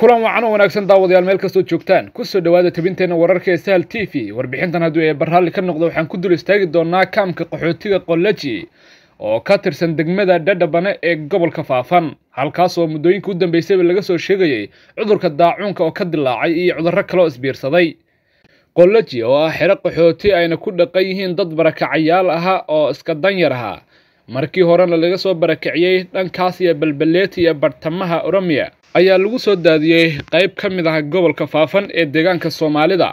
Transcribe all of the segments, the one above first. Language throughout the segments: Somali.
kulan wacan oo wanaagsan daawadayaal meel kastoo joogtaan soo dhowaada tabinteenna wararka ee sahal t v warbixintan hadduu eebba raalli ka noqdo waxaan ku dul istaagi doonaa kaamka qaxootiga qollaji oo ka tirsan degmada dhadhabane ee gobolka faafan halkaas oo muddooyinka u dambeysayba laga soo sheegayay cudurka daacuunka oo ka dilaacay iyo cudurro kaloo isbiirsaday qollaji oo ah xero qaxooti ayna ku dhaqan yihiin dad barakacayaal aha oo iska danyar ahaa markii horena laga soo barakiciyey dhankaas iyo balbaleeti iyo bartamaha oromiya ayaa lagu soo daadiyey qayb ka mid ah gobolka faafan ee deegaanka soomaalida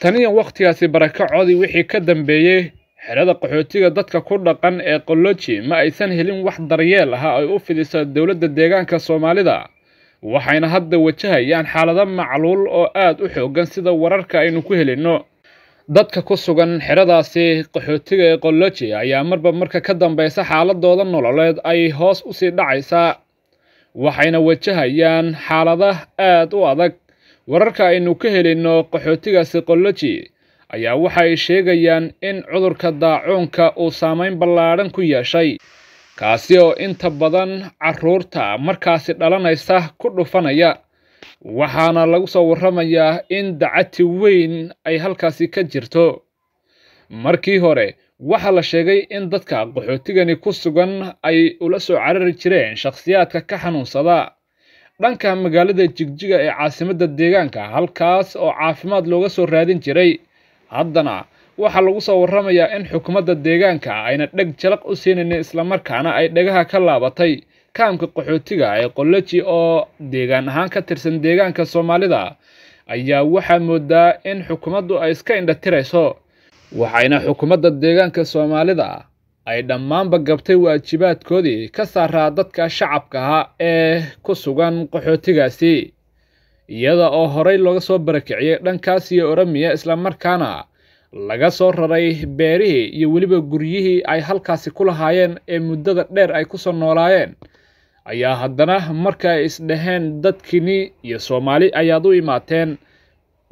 taniyo wakhtigaasi barakacoodii wixii ka dambeeyey xerada qaxootiga dadka ku dhaqan ee qolloji ma aysan helin wax daryeel aha ay u fidiso dowladda deegaanka soomaalida waxayna hadda wajahayaan xaalado macluul oo aad u xooggan sida wararka aynu ku helinno dadka ku sugan xeradaasi qaxootiga ee qolloji ayaa marba marka ka dambaysa xaaladooda nololeed ay hoos usii dhacaysaa waxayna wajahayaan xaalada aad u adag wararka aynu ka helayno qaxootiga siqoloji ayaa waxay sheegayaan in cudurka daacuunka uu saamayn ballaadhan ku yeeshay kaasi oo inta badan carruurta markaasi dhalanaysa ku dhufanaya waxaana lagu soo warramayaa in dacati weyn ay halkaasi ka jirto markii hore waxaa la sheegay in dadka qaxootigani ku sugan ay ula soo carari jireen shakhsiyaadka ka xanuunsada dhanka magaalada jigjiga ee caasimadda deegaanka halkaas oo caafimaad looga soo raadin jiray haddana waxaa lagu soo warramayaa in xukuumadda deegaanka ayna dheg jalaq u siinayn islamarkaana ay dhegaha ka laabatay kaamka qaxootiga ee qolleji oo deegaan ahaan ka tirsan deegaanka soomaalida ayaa waxaa moodaa in xukuumaddu ay iska indhatirayso waxayna xukuumadda deegaanka soomaalida ay dhammaanba gabtay waajibaadkoodii ka saaraa dadka shacabka ahaa ee ku sugan qaxootigaasi iyada oo horay looga soo barakiciyey dhankaas iyo oramiya islamarkaana laga soo raray beerihii iyo weliba guryihii ay halkaasi ku lahaayeen ee muddada dheer ay ku soo noolaayeen ayaa haddana marka ay isdhaheen dadkini iyo soomaali ayaad u imaateen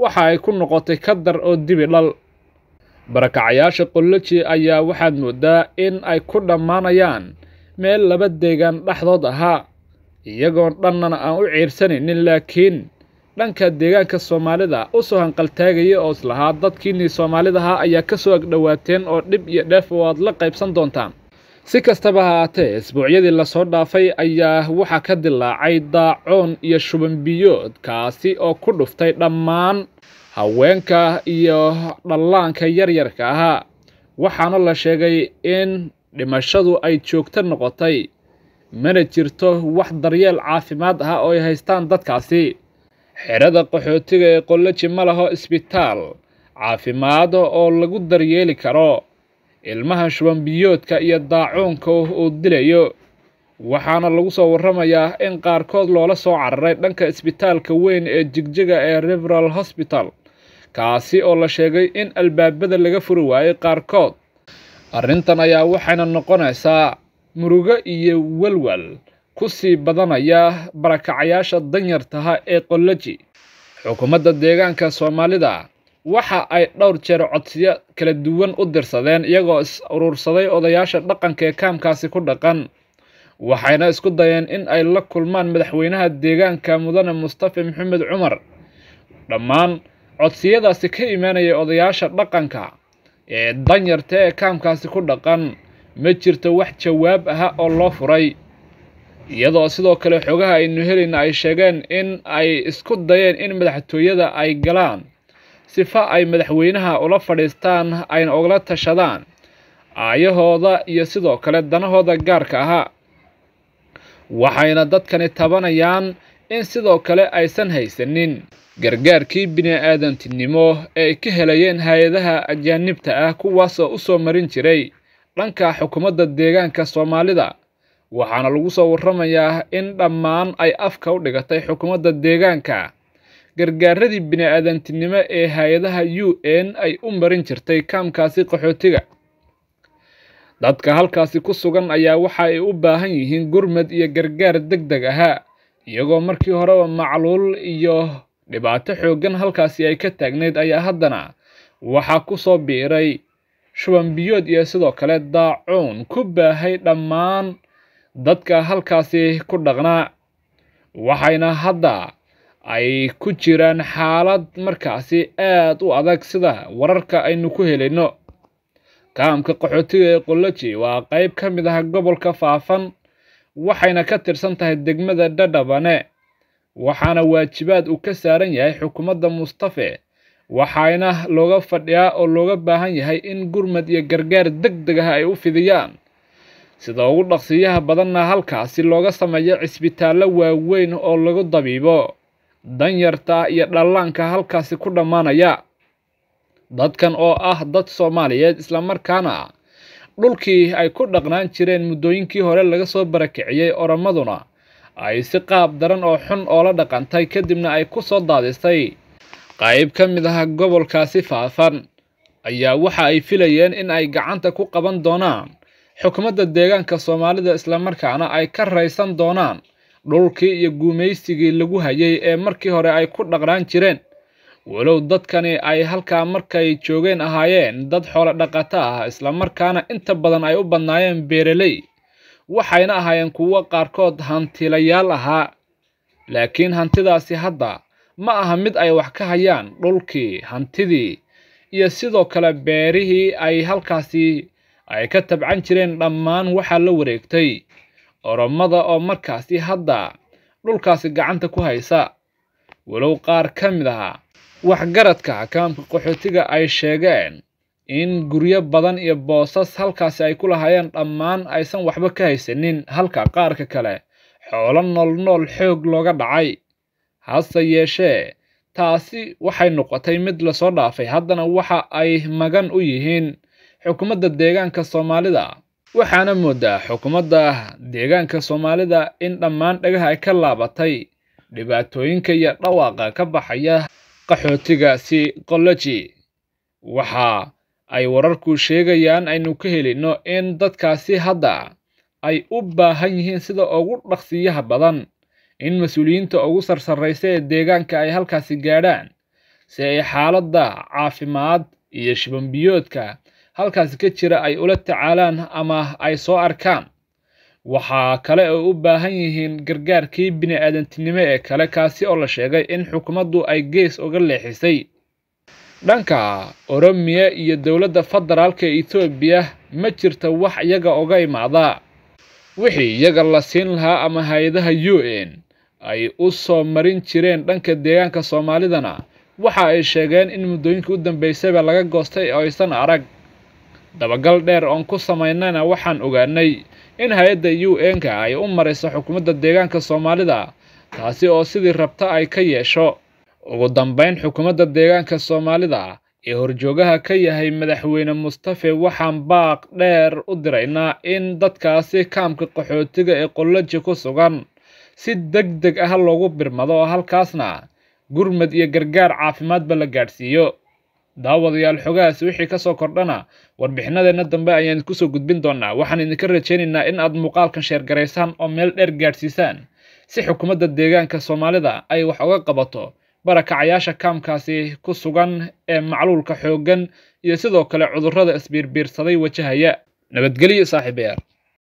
waxa ay ku noqotay ka dar oo dibi dhal barakacayaasha qolloji ayaa waxaad moodaa in ay ku dhammaanayaan meel laba deegaan dhexdood ahaa iyagoon dhannana aan u ciirsanaynin laakiin dhanka deegaanka soomaalida u soo hanqaltaagaya oo islahaa dadkiinnii soomaalidahaa ayaa ka soo agdhowaateen oo dhib iyo dheef oo aad la qaybsan doontaan si kastaba haatee isbuucyadii lasoo dhaafay ayaa waxaa ka dilaacay daacoon iyo shubanbiyood kaasi oo ku dhuftay dhammaan haweenka iyo dhallaanka yaryarka ahaa waxaana la sheegay in dhimashadu ay joogto noqotay mana jirto wax daryeel caafimaad ah oo ay haystaan dadkaasi xerada qaxootiga ee qolleji ma laho isbitaal caafimaad oo lagu daryeeli karo ilmaha shubanbiyoodka iyo daacuunka uu dilayo waxaana lagu soo warramayaa in qaarkood loola soo cararay dhanka isbitaalka weyn ee jigjiga ee referal hosbital kaasi oo la sheegay in albaabada laga furi waayey qaarkood arrintan ayaa waxayna noqonaysaa murugo iyo walwal ku sii badanaya barakacayaasha danyartaha ah ee qolleji xukuumadda deegaanka soomaalida waxa ay dhowr jeer codsiyo kala duwan u dirsadeen iyagoo is uruursaday odayaasha dhaqanka ee kaamkaasi ku dhaqan waxayna isku dayeen in ay la kulmaan madaxweynaha deegaanka mudane mustafa maxamed cumar dhammaan codsiyadaasi ka imaanaya odayaasha dhaqanka ee danyarta ee kaamkaasi ku dhaqan ma jirto wax jawaab aha oo loo furay iyadoo sidoo kale xogaha aynu helayna ay sheegeen in ay isku dayeen in madaxtooyada ay galaan sifa ay madaxweynaha ula fadhiistaan ayna ugala tashadaan aayahooda iyo sidoo kale danahooda gaarka ahaa waxayna dadkani tabanayaan in sidoo kale aysan haysanin gargaarkii bini'aadantinimo ee ay ka helayeen hay-adaha ajaanibta ah kuwaas oo u soo marin jiray dhanka xukuumadda deegaanka soomaalida waxaana lagu soo warramayaa in dhammaan ay afka u dhigatay xukuumadda deegaanka gargaaradii bini'aadantinimo ee hay-adaha u n ay u marin jirtay kaamkaasi qaxootiga dadka halkaasi ku sugan ayaa waxa ay u baahan yihiin gurmad iyo gargaar deg deg ahaa iyagoo markii horeba macluul iyo dhibaato xooggan halkaasi ay ka taagneyd ayaa haddana waxaa ku soo biiray shuban biyood iyo sidoo kale daacuun ku baahay dhammaan dadka halkaasi ku dhaqnaa waxayna hadda ay ku jiraan xaalad markaasi aad u adag sida wararka aynu ku helayno kaamka qaxootiga ee qoloji waa qayb ka mid ah gobolka faafan waxayna ka tirsan tahay degmada dhadhabane waxaana waajibaad uu ka saaran yahay xukuumadda mustafe waxaana looga fadhiyaa oo looga baahan yahay in gurmad iyo gargaar deg deg ah ay u fidiyaan sida ugu dhaqsiyaha badanna halkaasi looga sameeyo cisbitaallo waaweyn oo lagu dabiibo danyarta iyo dhallaanka halkaasi ku dhammaanaya dadkan oo ah dad soomaaliyeed islamarkaana dhulkii ay ku dhaqnaan jireen muddooyinkii hore laga soo barakiciyey oramaduna ay si qaab daran oo xun oola dhaqantay kadibna ay ku soo daadisay qayb ka mid ah gobolkaasi faafan ayaa waxa ay filayeen in ay gacanta ku qaban doonaan xukumadda deegaanka soomaalida islamarkaana ay ka raysan doonaan dhulkii iyo guumaysigii lagu hayay ee markii hore ay ku dhaqnaan jireen walow dadkani ay halkaa markay joogeen ahaayeen dad xoolo dhaqato ah islamarkaana inta badan ay u badnaayeen beeraley waxayna ahaayeen kuwo qaarkood hantilayaal ahaa laakiin hantidaasi hadda ma aha mid ay wax ka hayaan dhulkii hantidii iyo sidoo kale beerihii ay halkaasi ay ka tabcan jireen dhammaan waxaa la wareegtay oromada oo markaasi hadda dhulkaasi gacanta ku haysa walow qaar ka mid ah waxgaradka xakaamka qaxootiga ay sheegeen in guryo badan iyo boosas halkaasi ay ku lahaayeen dhammaan aysan waxba ka haysanin halka qaarka kale xoolo noolnool xoog looga dhacay hase yeeshee taasi waxay noqotay mid lasoo dhaafay haddana waxa ay magan u yihiin xukuumadda deegaanka soomaalida waxaana moodaa xukuumadda deegaanka soomaalida in dhammaan dhagaha ay ka laabatay dhibaatooyinka iyo dhawaaqa ka baxaya qaxootiga si psychology waxaa ay wararku sheegayaan aynu ka helino in dadkaasi hadda ay u baahan yihiin sida ugu dhaqsiyaha badan in mas-uuliyiinta ugu sarsarraysa ee deegaanka ay halkaasi gaadhaan si ay xaaladda caafimaad iyo shibanbiyoodka halkaasi ka jira ay ula tacaalaan ama ay soo arkaan waxaa kale oo u baahan yihiin gargaarkii bini-aadantinimo ee kale kaasi oo la sheegay in xukuumaddu ay gees uga leexisay dhanka oromiya iyo dowladda federaalk ee etoobiya ma jirta wax iyaga oga imaada wixii iyaga la siin lahaa ama hay-adaha u n ay u soo marin jireen dhanka deegaanka soomaalidana waxa ay sheegeen in muddooyinka u dambeysaba laga goostay oysan arag dabagal dheer oon ku samaynana waxaan ogaanay in hay-adda u n-ka ay u marayso xukuumadda deegaanka soomaalida taasi oo sidii rabta ay ka yeesho ugu dambayn xukuumadda deegaanka soomaalida ee horjoogaha ka yahay madaxweyne mustafe waxaan baaq dheer u diraynaa in dadkaasi kaamka qaxootiga ee qolloji ku sugan si deg deg ah loogu birmado halkaasna gurmad iyo gargaar caafimaadba la gaadhsiiyo daawadayaal xogahaasi wixii ka soo kordhana warbixinadeenna dambe ayaan soo gudbin doonaa waxaan idinka rajaynaynaa in aad muuqaalkan sheergaraysaan oo meel dheer gaadhsiisaan si xukuumadda deegaanka soomaalida ay wax uga qabato barakacayaasha kaamkaasi ku sugan ee macluulka xooggan iyo sidoo kale cudurrada isbiirbiirsaday wajahaya nabadgelyo saaxiibayaal